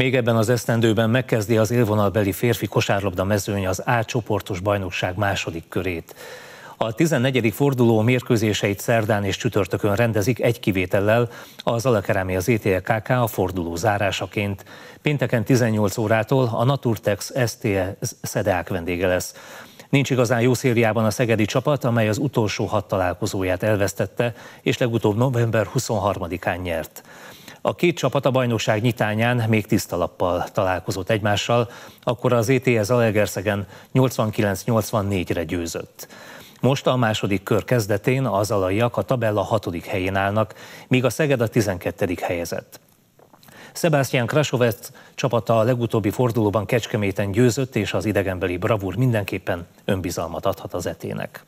Még ebben az esztendőben megkezdi az élvonalbeli férfi kosárlabda mezőny az A csoportos bajnokság második körét. A 14. forduló mérkőzéseit szerdán és csütörtökön rendezik egy kivétellel, az Alakerámi az ETLKK a forduló zárásaként. Pénteken 18 órától a Naturtex STE Szedeák vendége lesz. Nincs igazán jó szériában a szegedi csapat, amely az utolsó hat találkozóját elvesztette, és legutóbb november 23-án nyert. A két csapat a bajnokság nyitányán még tiszta lappal találkozott egymással, akkor az ETS Alegerszegen 89-84-re győzött. Most a második kör kezdetén az alaiak a tabella hatodik helyén állnak, míg a Szeged a 12. helyezett. Sebastian Krasovec csapata a legutóbbi fordulóban Kecskeméten győzött, és az idegenbeli bravúr mindenképpen önbizalmat adhat az etének.